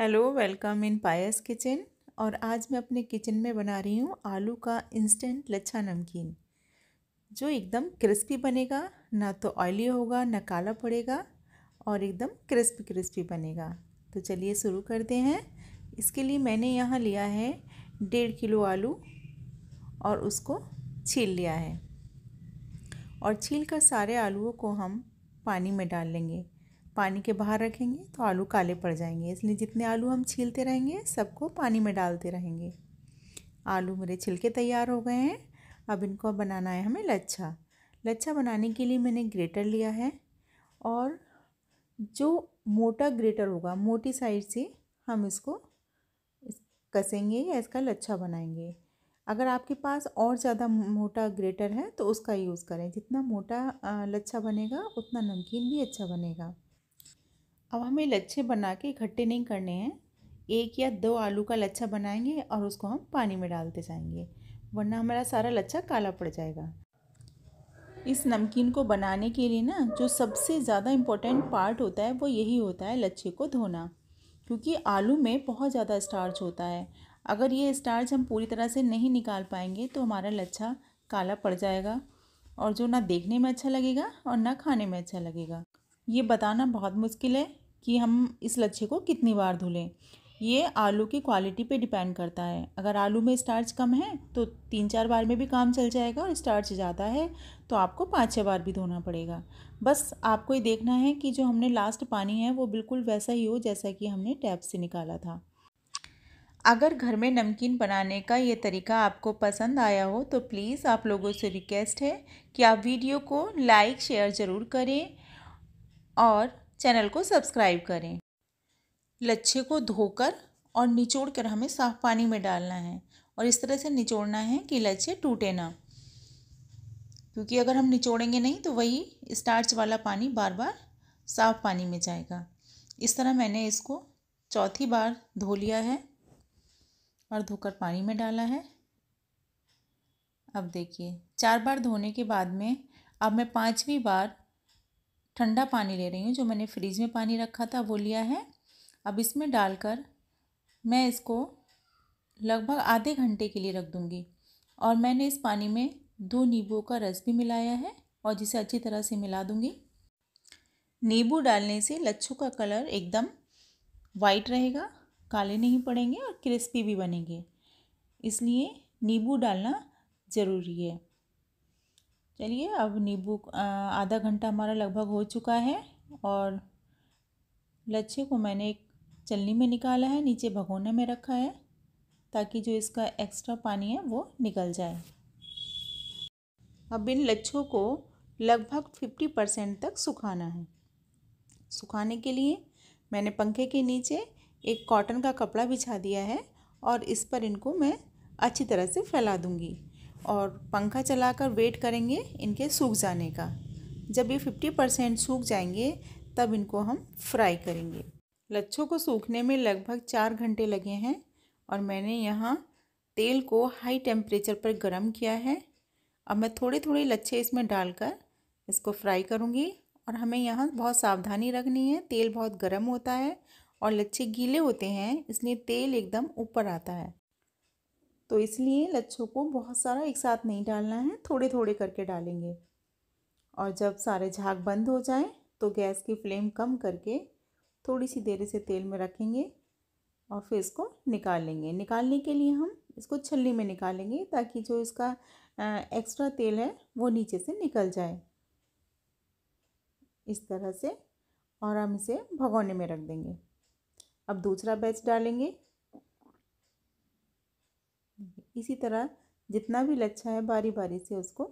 hello welcome in Pious kitchen और आज मैं अपने किचन में बना रही हूँ आलू का इंस्टेंट लच्छा नमकीन जो एकदम क्रिस्पी बनेगा ना तो ऑयली होगा ना काला पड़ेगा और एकदम क्रिस्प क्रिस्पी बनेगा तो चलिए शुरू करते हैं इसके लिए मैंने यहाँ लिया है डेढ़ किलो आलू और उसको छील लिया है और छील कर सारे आलूओं को हम पानी में डाल लेंगे पानी के बाहर रखेंगे तो आलू काले पड़ जाएंगे इसलिए जितने आलू हम छीलते रहेंगे सबको पानी में डालते रहेंगे आलू मेरे छिलके तैयार हो गए हैं अब इनको बनाना है हमें लच्छा लच्छा बनाने के लिए मैंने ग्रेटर लिया है और जो मोटा ग्रेटर होगा मोटी साइड से हम इसको कसेंगे या इसका लच्छा बनाएंगे अगर आपके पास और ज़्यादा मोटा ग्रेटर है तो उसका यूज़ करें जितना मोटा लच्छा बनेगा उतना नमकीन भी अच्छा बनेगा अब हमें लच्छे बना के इकट्ठे नहीं करने हैं एक या दो आलू का लच्छा बनाएंगे और उसको हम पानी में डालते जाएंगे वरना हमारा सारा लच्छा काला पड़ जाएगा इस नमकीन को बनाने के लिए ना जो सबसे ज़्यादा इम्पोर्टेंट पार्ट होता है वो यही होता है लच्छे को धोना क्योंकि आलू में बहुत ज़्यादा स्टार्च होता है अगर ये स्टार्च हम पूरी तरह से नहीं निकाल पाएंगे तो हमारा लच्छा काला पड़ जाएगा और जो ना देखने में अच्छा लगेगा और ना खाने में अच्छा लगेगा ये बताना बहुत मुश्किल है कि हम इस लच्छे को कितनी बार धुलें ये आलू की क्वालिटी पे डिपेंड करता है अगर आलू में स्टार्च कम है तो तीन चार बार में भी काम चल जाएगा और स्टार्च ज़्यादा है तो आपको पाँच छः बार भी धोना पड़ेगा बस आपको ये देखना है कि जो हमने लास्ट पानी है वो बिल्कुल वैसा ही हो जैसा कि हमने टैप से निकाला था अगर घर में नमकीन बनाने का ये तरीका आपको पसंद आया हो तो प्लीज़ आप लोगों से रिक्वेस्ट है कि आप वीडियो को लाइक शेयर ज़रूर करें और चैनल को सब्सक्राइब करें लच्छे को धोकर और निचोड़ कर हमें साफ पानी में डालना है और इस तरह से निचोड़ना है कि लच्छे टूटे ना क्योंकि अगर हम निचोड़ेंगे नहीं तो वही स्टार्च वाला पानी बार बार साफ पानी में जाएगा इस तरह मैंने इसको चौथी बार धो लिया है और धोकर पानी में डाला है अब देखिए चार बार धोने के बाद में अब मैं पाँचवीं बार ठंडा पानी ले रही हूँ जो मैंने फ्रिज में पानी रखा था वो लिया है अब इसमें डालकर मैं इसको लगभग आधे घंटे के लिए रख दूँगी और मैंने इस पानी में दो नींबू का रस भी मिलाया है और जिसे अच्छी तरह से मिला दूँगी नींबू डालने से लच्छू का कलर एकदम वाइट रहेगा काले नहीं पड़ेंगे और क्रिस्पी भी बनेंगे इसलिए नींबू डालना ज़रूरी है चलिए अब नींबू आधा घंटा हमारा लगभग हो चुका है और लच्छे को मैंने एक चलनी में निकाला है नीचे भगोने में रखा है ताकि जो इसका एक्स्ट्रा पानी है वो निकल जाए अब इन लच्छों को लगभग फिफ्टी परसेंट तक सुखाना है सुखाने के लिए मैंने पंखे के नीचे एक कॉटन का कपड़ा बिछा दिया है और इस पर इनको मैं अच्छी तरह से फैला दूँगी और पंखा चलाकर वेट करेंगे इनके सूख जाने का जब ये फिफ्टी परसेंट सूख जाएंगे तब इनको हम फ्राई करेंगे लच्छों को सूखने में लगभग चार घंटे लगे हैं और मैंने यहाँ तेल को हाई टेम्परेचर पर गर्म किया है अब मैं थोड़े थोड़े लच्छे इसमें डालकर इसको फ्राई करूँगी और हमें यहाँ बहुत सावधानी रखनी है तेल बहुत गर्म होता है और लच्छे गीले होते हैं इसलिए तेल एकदम ऊपर आता है तो इसलिए लच्छों को बहुत सारा एक साथ नहीं डालना है थोड़े थोड़े करके डालेंगे और जब सारे झाग बंद हो जाए तो गैस की फ्लेम कम करके थोड़ी सी देर से तेल में रखेंगे और फिर इसको निकाल लेंगे निकालने के लिए हम इसको छल्ली में निकालेंगे ताकि जो इसका एक्स्ट्रा तेल है वो नीचे से निकल जाए इस तरह से और हम इसे भगोने में रख देंगे अब दूसरा बैच डालेंगे इसी तरह जितना भी लच्छा है बारी बारी से उसको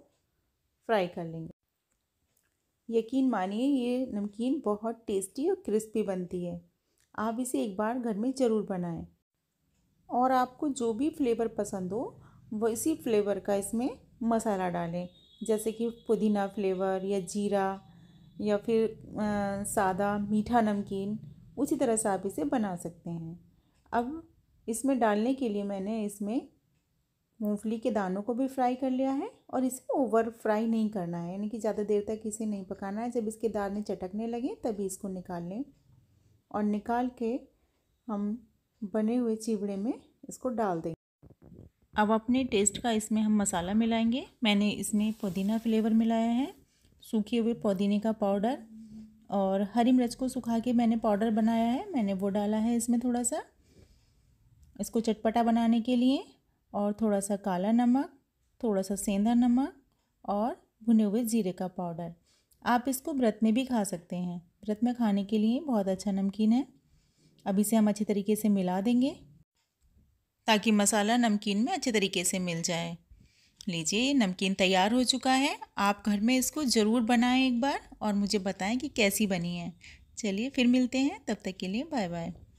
फ्राई कर लेंगे यकीन मानिए ये नमकीन बहुत टेस्टी और क्रिस्पी बनती है आप इसे एक बार घर में ज़रूर बनाएं और आपको जो भी फ्लेवर पसंद हो वो इसी फ्लेवर का इसमें मसाला डालें जैसे कि पुदीना फ्लेवर या जीरा या फिर सादा मीठा नमकीन उसी तरह से आप इसे बना सकते हैं अब इसमें डालने के लिए मैंने इसमें मूंगफली के दानों को भी फ्राई कर लिया है और इसे ओवर फ्राई नहीं करना है यानी कि ज़्यादा देर तक इसे नहीं पकाना है जब इसके दाने चटकने लगे तभी इसको निकाल लें और निकाल के हम बने हुए चिवड़े में इसको डाल दें अब अपने टेस्ट का इसमें हम मसाला मिलाएंगे मैंने इसमें पुदीना फ्लेवर मिलाया है सूखे हुए पुदीने का पाउडर और हरी मिर्च को सुखा के मैंने पाउडर बनाया है मैंने वो डाला है इसमें थोड़ा सा इसको चटपटा बनाने के लिए और थोड़ा सा काला नमक थोड़ा सा सेंधा नमक और भुने हुए जीरे का पाउडर आप इसको व्रत में भी खा सकते हैं व्रत में खाने के लिए बहुत अच्छा नमकीन है अब इसे हम अच्छे तरीके से मिला देंगे ताकि मसाला नमकीन में अच्छे तरीके से मिल जाए लीजिए ये नमकीन तैयार हो चुका है आप घर में इसको ज़रूर बनाएं एक बार और मुझे बताएं कि कैसी बनी है चलिए फिर मिलते हैं तब तक के लिए बाय बाय